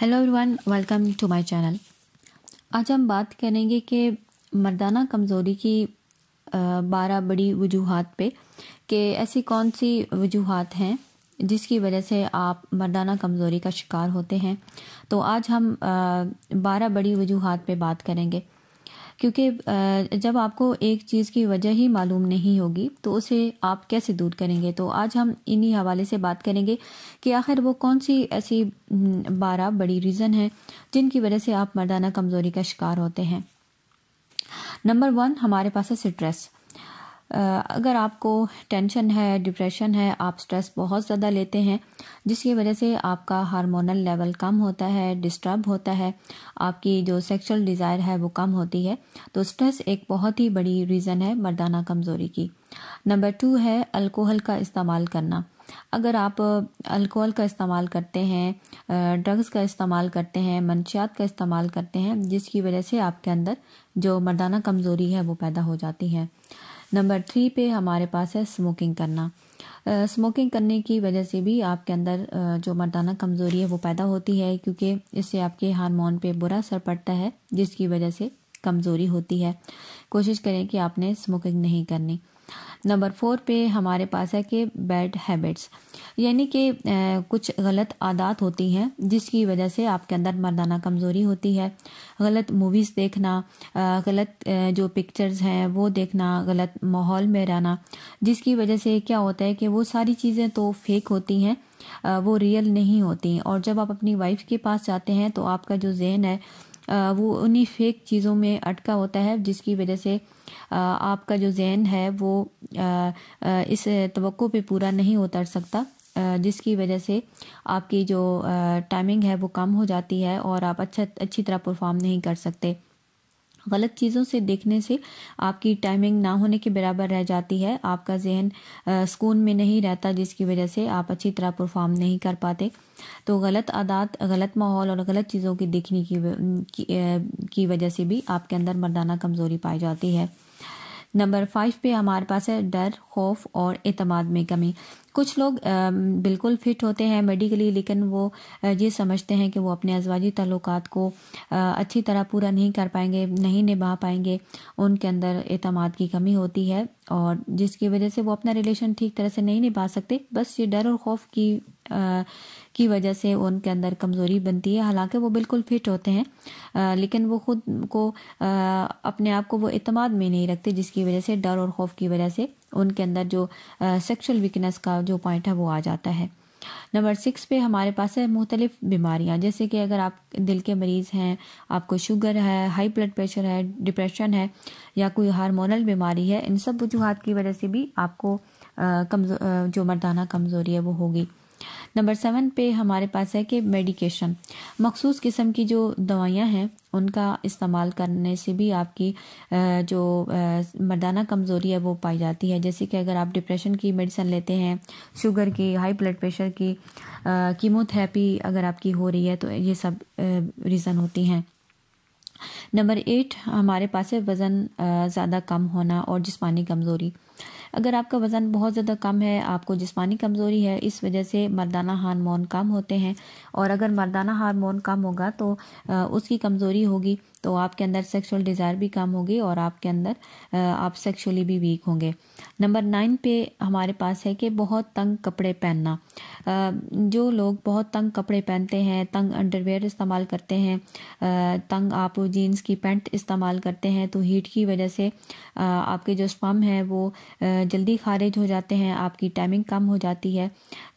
hello everyone welcome to my channel आज हम बात करेंगे कि मर्दाना कमज़ोरी की बारह बड़ी वजूहत पे कि ऐसी कौन सी वजूहत हैं जिसकी वजह से आप मर्दाना कमज़ोरी का शिकार होते हैं तो आज हम बारह बड़ी वजूहत पे बात करेंगे क्योंकि जब आपको एक चीज़ की वजह ही मालूम नहीं होगी तो उसे आप कैसे दूर करेंगे तो आज हम इन्हीं हवाले से बात करेंगे कि आखिर वो कौन सी ऐसी बारह बड़ी रीज़न है जिनकी वजह से आप मर्दाना कमज़ोरी का शिकार होते हैं नंबर वन हमारे पास है स्ट्रेस अगर आपको टेंशन है डिप्रेशन है आप स्ट्रेस बहुत ज़्यादा लेते हैं जिसकी वजह से आपका हार्मोनल लेवल कम होता है डिस्टर्ब होता है आपकी जो सेक्सुअल डिज़ायर है वो कम होती है तो स्ट्रेस एक बहुत ही बड़ी रीज़न है मर्दाना कमज़ोरी की नंबर टू है अल्कोहल का इस्तेमाल करना अगर आप अल्कोहल का इस्तेमाल करते हैं ड्रग्स का इस्तेमाल करते हैं मनशियात का इस्तेमाल करते हैं जिसकी वजह से आपके अंदर जो मर्दाना कमज़ोरी है वो पैदा हो जाती है नंबर थ्री पे हमारे पास है स्मोकिंग करना स्मोकिंग करने की वजह से भी आपके अंदर जो मर्दाना कमज़ोरी है वो पैदा होती है क्योंकि इससे आपके हारमोन पे बुरा असर पड़ता है जिसकी वजह से कमज़ोरी होती है कोशिश करें कि आपने स्मोकिंग नहीं करनी नंबर फोर पे हमारे पास है कि बैड हैबिट्स यानी कि कुछ गलत आदत होती हैं जिसकी वजह से आपके अंदर मर्दाना कमज़ोरी होती है गलत मूवीज़ देखना गलत जो पिक्चर्स हैं वो देखना गलत माहौल में रहना जिसकी वजह से क्या होता है कि वो सारी चीज़ें तो फेक होती हैं वो रियल नहीं होती और जब आप अपनी वाइफ के पास जाते हैं तो आपका जो जहन है वो उन्हीं फेक चीज़ों में अटका होता है जिसकी वजह से आपका जो जहन है वो इस तो पे पूरा नहीं उतर सकता जिसकी वजह से आपकी जो टाइमिंग है वो कम हो जाती है और आप अच्छा अच्छी तरह परफॉर्म नहीं कर सकते गलत चीज़ों से देखने से आपकी टाइमिंग ना होने के बराबर रह जाती है आपका जहन सुकून में नहीं रहता जिसकी वजह से आप अच्छी तरह परफॉर्म नहीं कर पाते तो गलत आदात गलत माहौल और गलत चीज़ों की देखने की की, की वजह से भी आपके अंदर मर्दाना कमज़ोरी पाई जाती है नंबर फाइव पे हमारे पास है डर खौफ और अतमाद में कमी कुछ लोग बिल्कुल फिट होते हैं मेडिकली लेकिन वो ये समझते हैं कि वो अपने अजवाजी तल्लुकात को अच्छी तरह पूरा नहीं कर पाएंगे नहीं निभा पाएंगे उनके अंदर अतमाद की कमी होती है और जिसकी वजह से वो अपना रिलेशन ठीक तरह से नहीं निभा सकते बस ये डर और खौफ की आ, की वजह से उनके अंदर कमज़ोरी बनती है हालांकि वो बिल्कुल फिट होते हैं आ, लेकिन वो खुद को आ, अपने आप को वो अतमाद में नहीं रखते जिसकी वजह से डर और खौफ की वजह से उनके अंदर जो सेक्सुअल वीकनेस का जो पॉइंट है वो आ जाता है नंबर सिक्स पे हमारे पास है मुख्तलिफ बीमारियाँ जैसे कि अगर आप दिल के मरीज़ हैं आपको शुगर है हाई ब्लड प्रेशर है डिप्रेशन है या कोई हार्मोनल बीमारी है इन सब वजूहत की वजह से भी आपको कमज़ो जो मर्दाना कमज़ोरी है वो होगी नंबर सेवन पे हमारे पास है कि मेडिकेशन मखसूस किस्म की जो दवाइयाँ हैं उनका इस्तेमाल करने से भी आपकी जो मर्दाना कमज़ोरी है वो पाई जाती है जैसे कि अगर आप डिप्रेशन की मेडिसन लेते हैं शुगर की हाई ब्लड प्रेशर की कीमोथेरेपी अगर आपकी हो रही है तो ये सब रीज़न होती हैं नंबर एट हमारे पास है वज़न ज़्यादा कम होना और जिसमानी कमज़ोरी अगर आपका वज़न बहुत ज़्यादा कम है आपको जिसमानी कमज़ोरी है इस वजह से मर्दाना हारमोन कम होते हैं और अगर मर्दाना हारमोन कम होगा तो उसकी कमज़ोरी होगी तो आपके अंदर सेक्सुअल डिज़ायर भी कम होगी और आपके अंदर आप सेक्सुअली भी वीक होंगे नंबर नाइन पे हमारे पास है कि बहुत तंग कपड़े पहनना जो लोग बहुत तंग कपड़े पहनते हैं तंग अंडरवेयर इस्तेमाल करते हैं तंग आप जीन्स की पैंट इस्तेमाल करते हैं तो हीट की वजह से आपके जो स्पम है वो जल्दी खारिज हो जाते हैं आपकी टाइमिंग कम हो जाती है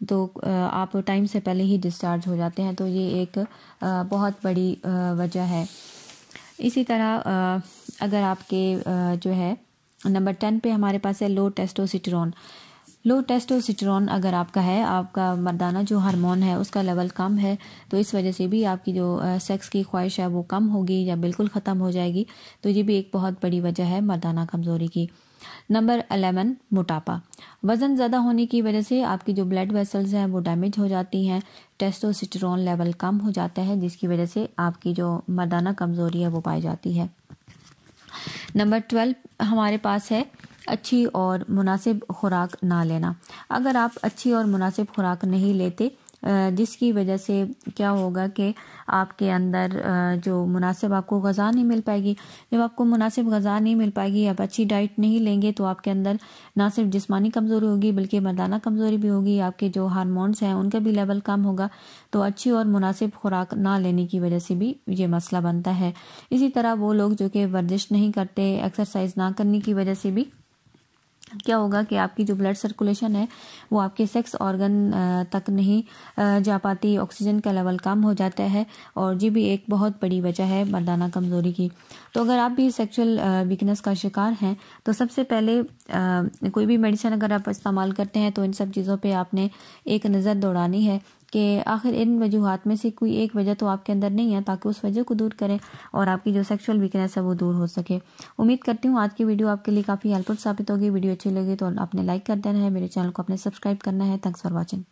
तो आप टाइम से पहले ही डिस्चार्ज हो जाते हैं तो ये एक बहुत बड़ी वजह है इसी तरह अगर आपके जो है नंबर टेन पे हमारे पास है लो टेस्टोसिटरॉन लो टेस्टोसिटरॉन अगर आपका है आपका मर्दाना जो हार्मोन है उसका लेवल कम है तो इस वजह से भी आपकी जो सेक्स की ख्वाहिश है वो कम होगी या बिल्कुल ख़त्म हो जाएगी तो ये भी एक बहुत बड़ी वजह है मर्दाना कमज़ोरी की नंबर अलेवन मोटापा वज़न ज़्यादा होने की वजह से आपकी जो ब्लड वेसल्स हैं वो डैमेज हो जाती हैं टेस्टोसिटरॉन लेवल कम हो जाता है जिसकी वजह से आपकी जो मर्दाना कमज़ोरी है वो पाई जाती है नंबर ट्वेल्व हमारे पास है अच्छी और मुनासिब खुराक ना लेना अगर आप अच्छी और मुनासिब खुराक नहीं लेते जिसकी वजह से क्या होगा कि आपके अंदर जो मुनासिब आपको गज़ा नहीं मिल पाएगी जब आपको मुनासिब गज़ा नहीं मिल पाएगी आप अच्छी डाइट नहीं लेंगे तो आपके अंदर ना सिर्फ जिसमानी कमज़ोरी होगी बल्कि मर्दाना कमज़ोरी भी होगी आपके जो हारमोन्स हैं उनका भी लेवल कम होगा तो अच्छी और मुनासिब खुराक ना लेने की वजह से भी ये मसला बनता है इसी तरह वो लोग जो कि वर्जिश नहीं करते एक्सरसाइज ना करने की वजह से भी क्या होगा कि आपकी जो ब्लड सर्कुलेशन है वो आपके सेक्स ऑर्गन तक नहीं जा पाती ऑक्सीजन का लेवल कम हो जाता है और ये भी एक बहुत बड़ी वजह है मर्दाना कमज़ोरी की तो अगर आप भी सेक्सुअल वीकनेस का शिकार हैं तो सबसे पहले कोई भी मेडिसिन अगर आप इस्तेमाल करते हैं तो इन सब चीज़ों पर आपने एक नज़र दौड़ानी है कि आखिर इन वजूहत में से कोई एक वजह तो आपके अंदर नहीं है ताकि उस वजह को दूर करें और आपकी जो सेक्सुअल वीकनेस है वो दूर हो सके उम्मीद करती हूँ आज की वीडियो आपके लिए काफ़ी हेल्पफुल साबित होगी वीडियो अच्छी लगी तो आपने लाइक कर देना है मेरे चैनल को आपने सब्सक्राइब करना है थैंक्स फॉर वॉचिंग